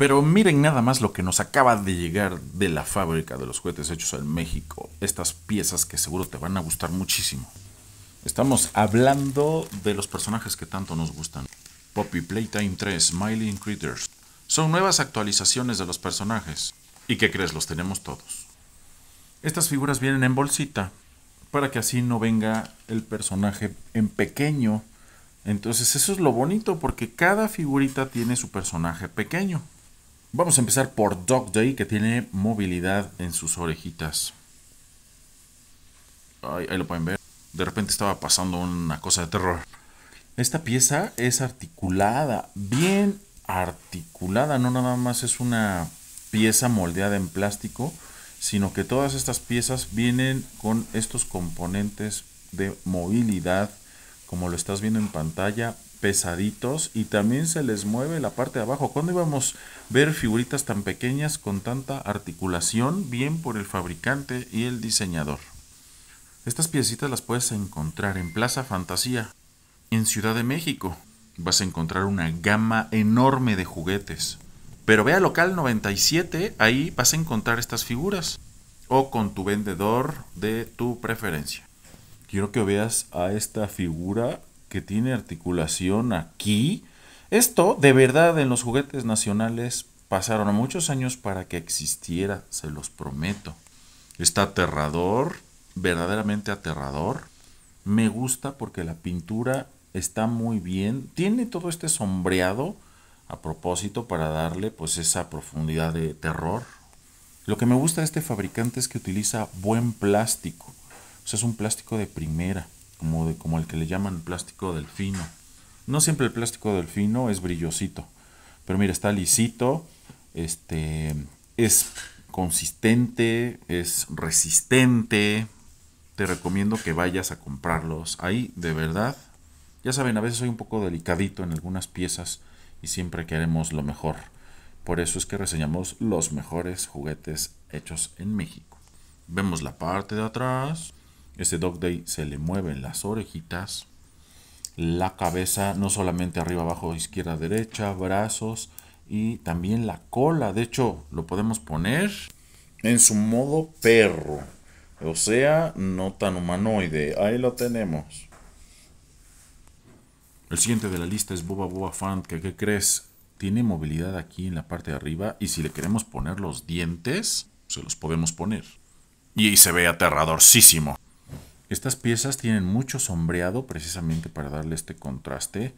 Pero miren nada más lo que nos acaba de llegar de la fábrica de los juguetes hechos en México. Estas piezas que seguro te van a gustar muchísimo. Estamos hablando de los personajes que tanto nos gustan. Poppy Playtime 3, Smiling Critters. Son nuevas actualizaciones de los personajes. ¿Y qué crees? Los tenemos todos. Estas figuras vienen en bolsita para que así no venga el personaje en pequeño. Entonces eso es lo bonito porque cada figurita tiene su personaje pequeño. Vamos a empezar por Dog Day, que tiene movilidad en sus orejitas. Ahí, ahí, lo pueden ver. De repente estaba pasando una cosa de terror. Esta pieza es articulada, bien articulada. No nada más es una pieza moldeada en plástico, sino que todas estas piezas vienen con estos componentes de movilidad, como lo estás viendo en pantalla, pesaditos y también se les mueve la parte de abajo. ¿Cuándo íbamos a ver figuritas tan pequeñas con tanta articulación? Bien por el fabricante y el diseñador. Estas piecitas las puedes encontrar en Plaza Fantasía, en Ciudad de México. Vas a encontrar una gama enorme de juguetes. Pero ve a local 97, ahí vas a encontrar estas figuras. O con tu vendedor de tu preferencia. Quiero que veas a esta figura que tiene articulación aquí. Esto, de verdad, en los juguetes nacionales pasaron muchos años para que existiera, se los prometo. Está aterrador, verdaderamente aterrador. Me gusta porque la pintura está muy bien. Tiene todo este sombreado a propósito para darle pues esa profundidad de terror. Lo que me gusta de este fabricante es que utiliza buen plástico. es un plástico de primera como, de, como el que le llaman plástico delfino. No siempre el plástico delfino es brillosito, pero mira, está lisito, este, es consistente, es resistente. Te recomiendo que vayas a comprarlos. Ahí, de verdad, ya saben, a veces soy un poco delicadito en algunas piezas y siempre queremos lo mejor. Por eso es que reseñamos los mejores juguetes hechos en México. Vemos la parte de atrás. Este dog day se le mueven las orejitas, la cabeza, no solamente arriba, abajo, izquierda, derecha, brazos y también la cola. De hecho, lo podemos poner en su modo perro. O sea, no tan humanoide. Ahí lo tenemos. El siguiente de la lista es Boba Boba Fan, que ¿qué crees? Tiene movilidad aquí en la parte de arriba y si le queremos poner los dientes, se los podemos poner. Y se ve aterradorcísimo. Estas piezas tienen mucho sombreado precisamente para darle este contraste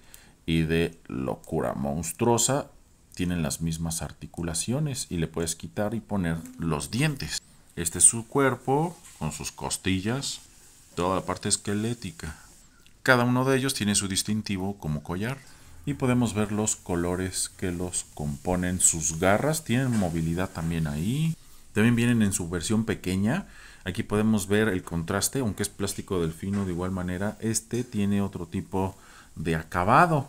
y de locura monstruosa. Tienen las mismas articulaciones y le puedes quitar y poner los dientes. Este es su cuerpo con sus costillas, toda la parte esquelética. Cada uno de ellos tiene su distintivo como collar y podemos ver los colores que los componen. Sus garras tienen movilidad también ahí. También vienen en su versión pequeña Aquí podemos ver el contraste, aunque es plástico delfino de igual manera, este tiene otro tipo de acabado,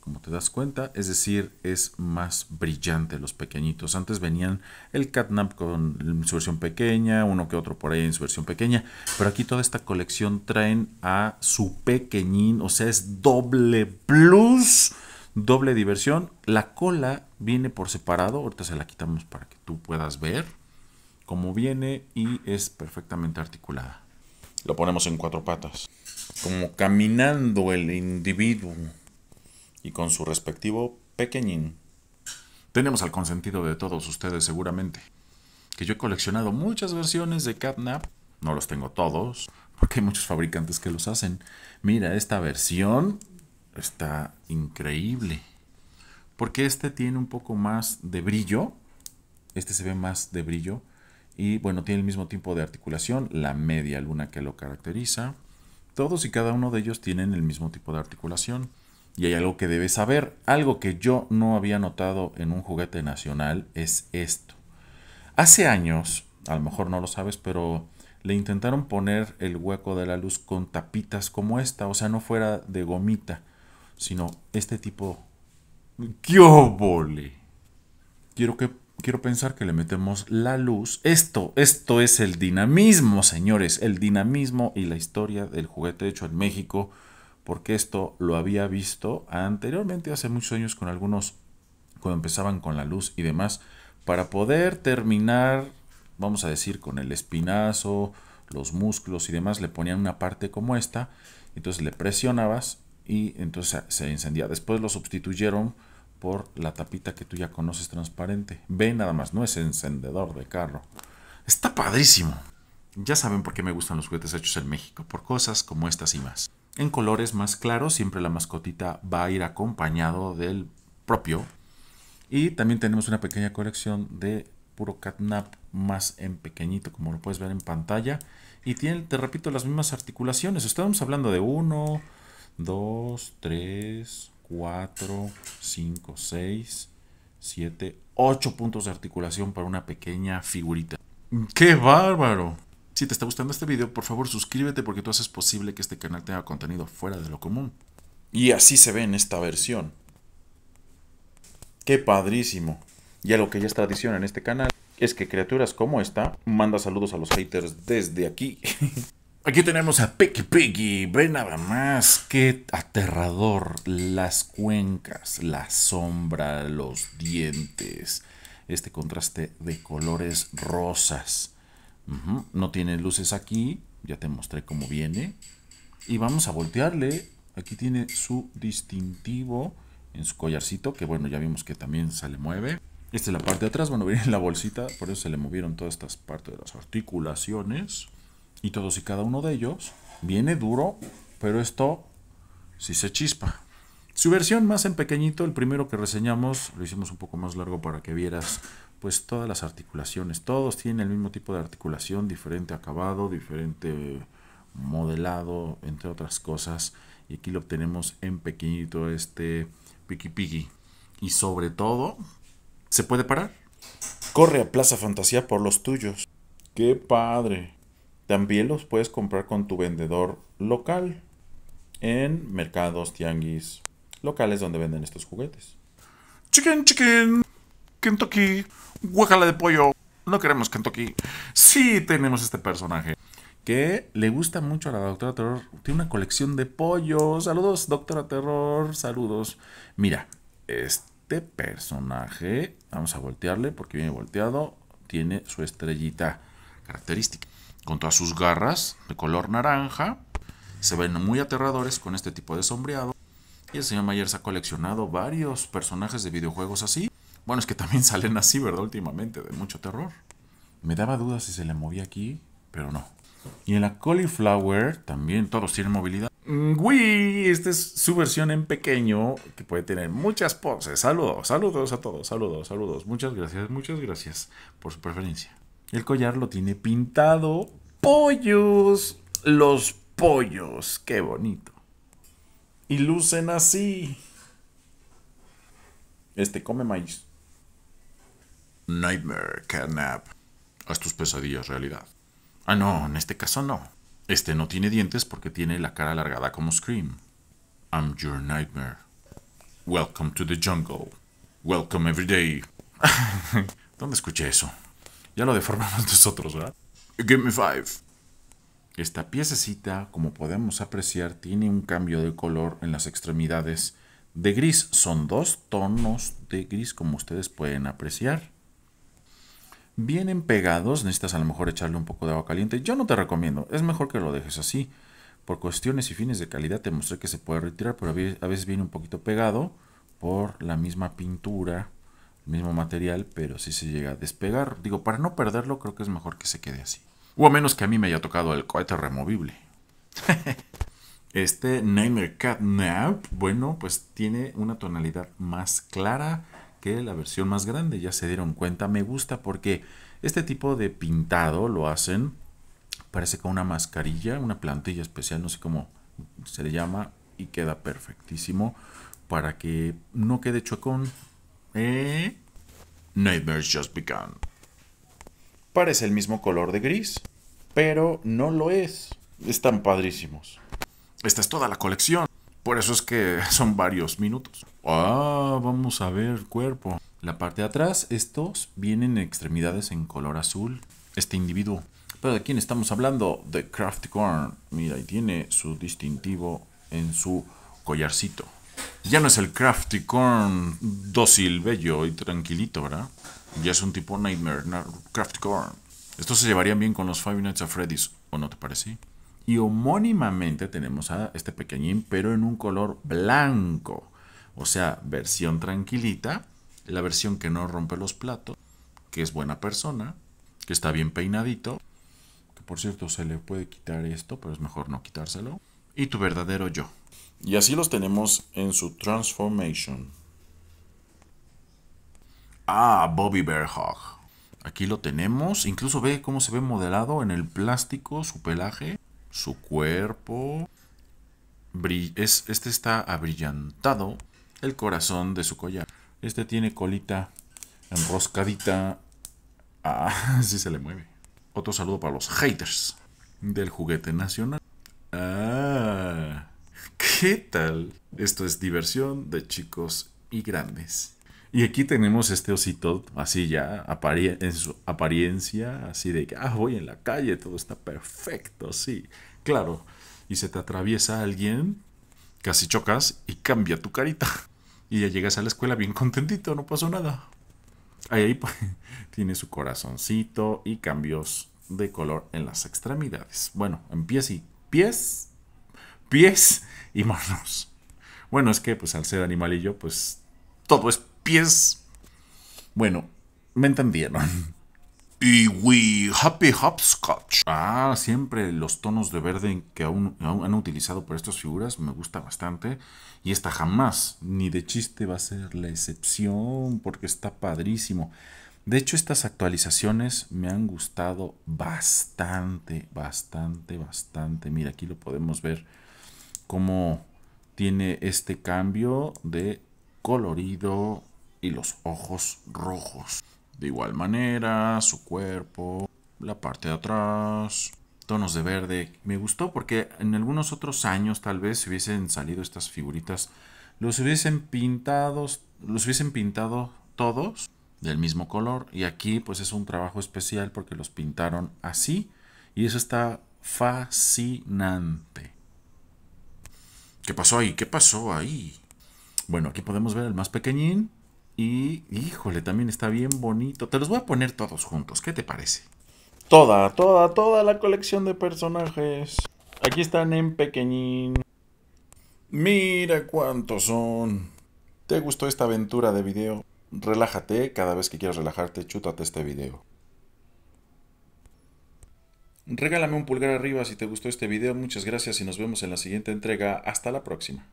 como te das cuenta, es decir, es más brillante los pequeñitos. Antes venían el catnap con su versión pequeña, uno que otro por ahí en su versión pequeña, pero aquí toda esta colección traen a su pequeñín, o sea, es doble plus doble diversión. La cola viene por separado, ahorita se la quitamos para que tú puedas ver como viene y es perfectamente articulada. Lo ponemos en cuatro patas, como caminando el individuo y con su respectivo pequeñín. Tenemos al consentido de todos ustedes seguramente, que yo he coleccionado muchas versiones de Catnap, no los tengo todos, porque hay muchos fabricantes que los hacen. Mira, esta versión está increíble, porque este tiene un poco más de brillo, este se ve más de brillo, y bueno, tiene el mismo tipo de articulación, la media luna que lo caracteriza. Todos y cada uno de ellos tienen el mismo tipo de articulación. Y hay algo que debes saber, algo que yo no había notado en un juguete nacional es esto. Hace años, a lo mejor no lo sabes, pero le intentaron poner el hueco de la luz con tapitas como esta, o sea, no fuera de gomita, sino este tipo. ¡Qué obole! Quiero que quiero pensar que le metemos la luz. Esto, esto es el dinamismo, señores. El dinamismo y la historia del juguete hecho en México. Porque esto lo había visto anteriormente, hace muchos años, con algunos, cuando empezaban con la luz y demás. Para poder terminar, vamos a decir, con el espinazo, los músculos y demás, le ponían una parte como esta. Entonces le presionabas y entonces se encendía. Después lo sustituyeron por la tapita que tú ya conoces transparente. Ve nada más, no es encendedor de carro. Está padrísimo. Ya saben por qué me gustan los juguetes hechos en México, por cosas como estas y más. En colores más claros, siempre la mascotita va a ir acompañado del propio. Y también tenemos una pequeña colección de puro catnap más en pequeñito, como lo puedes ver en pantalla. Y tiene, te repito, las mismas articulaciones. Estábamos hablando de 1, 2, 3, 4, 5, 6, 7, 8 puntos de articulación para una pequeña figurita. ¡Qué bárbaro! Si te está gustando este video, por favor suscríbete porque tú haces posible que este canal tenga contenido fuera de lo común. Y así se ve en esta versión. ¡Qué padrísimo! Y lo que ya es tradición en este canal es que criaturas como esta manda saludos a los haters desde aquí. Aquí tenemos a Peggy Peggy. ven nada más qué aterrador. Las cuencas, la sombra, los dientes. Este contraste de colores rosas. No tiene luces aquí. Ya te mostré cómo viene. Y vamos a voltearle. Aquí tiene su distintivo en su collarcito. Que bueno, ya vimos que también se le mueve. Esta es la parte de atrás. Bueno, viene en la bolsita. Por eso se le movieron todas estas partes de las articulaciones. Y todos y cada uno de ellos viene duro, pero esto sí se chispa. Su versión más en pequeñito, el primero que reseñamos, lo hicimos un poco más largo para que vieras pues todas las articulaciones. Todos tienen el mismo tipo de articulación, diferente acabado, diferente modelado, entre otras cosas. Y aquí lo obtenemos en pequeñito este Piki Piki. Y sobre todo, ¿se puede parar? Corre a Plaza Fantasía por los tuyos. ¡Qué padre! También los puedes comprar con tu vendedor local en mercados, tianguis, locales donde venden estos juguetes. Chicken, chicken, Kentucky, huéjala de pollo. No queremos Kentucky. Sí tenemos este personaje que le gusta mucho a la Doctora Terror. Tiene una colección de pollos. Saludos, Doctora Terror. Saludos. Mira, este personaje, vamos a voltearle porque viene volteado, tiene su estrellita característica con todas sus garras de color naranja. Se ven muy aterradores con este tipo de sombreado. Y el señor Myers ha coleccionado varios personajes de videojuegos así. Bueno, es que también salen así, ¿verdad? Últimamente, de mucho terror. Me daba duda si se le movía aquí, pero no. Y en la Cauliflower también todos tienen movilidad. ¡Wii! Mm, esta es su versión en pequeño que puede tener muchas poses. Saludos, saludos a todos, saludos, saludos. Muchas gracias, muchas gracias por su preferencia. El collar lo tiene pintado. ¡Pollos! Los pollos. ¡Qué bonito! Y lucen así. Este come maíz. Nightmare Catnap. Haz tus pesadillas realidad. Ah, no, en este caso no. Este no tiene dientes porque tiene la cara alargada como Scream. I'm your nightmare. Welcome to the jungle. Welcome every day. ¿Dónde escuché eso? Ya lo deformamos nosotros, ¿verdad? Give me five. Esta piececita, como podemos apreciar, tiene un cambio de color en las extremidades de gris. Son dos tonos de gris, como ustedes pueden apreciar. Vienen pegados, necesitas a lo mejor echarle un poco de agua caliente. Yo no te recomiendo, es mejor que lo dejes así. Por cuestiones y fines de calidad te mostré que se puede retirar, pero a veces viene un poquito pegado por la misma pintura mismo material, pero si se llega a despegar, digo, para no perderlo creo que es mejor que se quede así. O a menos que a mí me haya tocado el cohete removible. este Nightmare catnap Nap, bueno, pues tiene una tonalidad más clara que la versión más grande, ya se dieron cuenta, me gusta porque este tipo de pintado lo hacen, parece con una mascarilla, una plantilla especial, no sé cómo se le llama, y queda perfectísimo para que no quede chuecón ¿Eh? Nightmares Just Begun. Parece el mismo color de gris, pero no lo es. Están padrísimos. Esta es toda la colección. Por eso es que son varios minutos. Ah, vamos a ver cuerpo. La parte de atrás, estos vienen extremidades en color azul. Este individuo. Pero de quién estamos hablando? De Corn. Mira, y tiene su distintivo en su collarcito. Ya no es el crafty corn dócil, bello y tranquilito, ¿verdad? Ya es un tipo nightmare, crafty corn. Estos se llevarían bien con los Five Nights at Freddy's, ¿o no te parece? Y homónimamente tenemos a este pequeñín, pero en un color blanco. O sea, versión tranquilita, la versión que no rompe los platos, que es buena persona, que está bien peinadito, que por cierto se le puede quitar esto, pero es mejor no quitárselo, y tu verdadero yo. Y así los tenemos en su transformation. Ah, Bobby Hawk. Aquí lo tenemos. Incluso ve cómo se ve modelado en el plástico, su pelaje, su cuerpo. Es, este está abrillantado. El corazón de su collar. Este tiene colita enroscadita. Ah, sí se le mueve. Otro saludo para los haters del juguete nacional. Ah, ¿Qué tal? Esto es diversión de chicos y grandes. Y aquí tenemos este osito, así ya, en su apariencia, así de que, ah, voy en la calle, todo está perfecto, sí, claro. Y se te atraviesa alguien, casi chocas y cambia tu carita. Y ya llegas a la escuela bien contentito, no pasó nada. Ahí, pues, tiene su corazoncito y cambios de color en las extremidades. Bueno, en pies y pies, pies y manos Bueno, es que pues al ser animalillo, pues todo es pies. Bueno, me entendieron. Y we happy hopscotch. Ah, siempre los tonos de verde que aún, aún han utilizado por estas figuras me gusta bastante. Y esta jamás, ni de chiste va a ser la excepción, porque está padrísimo. De hecho, estas actualizaciones me han gustado bastante, bastante, bastante. Mira, aquí lo podemos ver cómo tiene este cambio de colorido y los ojos rojos. De igual manera, su cuerpo, la parte de atrás, tonos de verde. Me gustó porque en algunos otros años tal vez si hubiesen salido estas figuritas, los hubiesen pintados, los hubiesen pintado todos del mismo color y aquí pues es un trabajo especial porque los pintaron así y eso está fascinante. ¿Qué pasó ahí? ¿Qué pasó ahí? Bueno, aquí podemos ver el más pequeñín. Y, híjole, también está bien bonito. Te los voy a poner todos juntos. ¿Qué te parece? Toda, toda, toda la colección de personajes. Aquí están en pequeñín. Mira cuántos son. ¿Te gustó esta aventura de video? Relájate, cada vez que quieras relajarte, chútate este video. Regálame un pulgar arriba si te gustó este video, muchas gracias y nos vemos en la siguiente entrega. Hasta la próxima.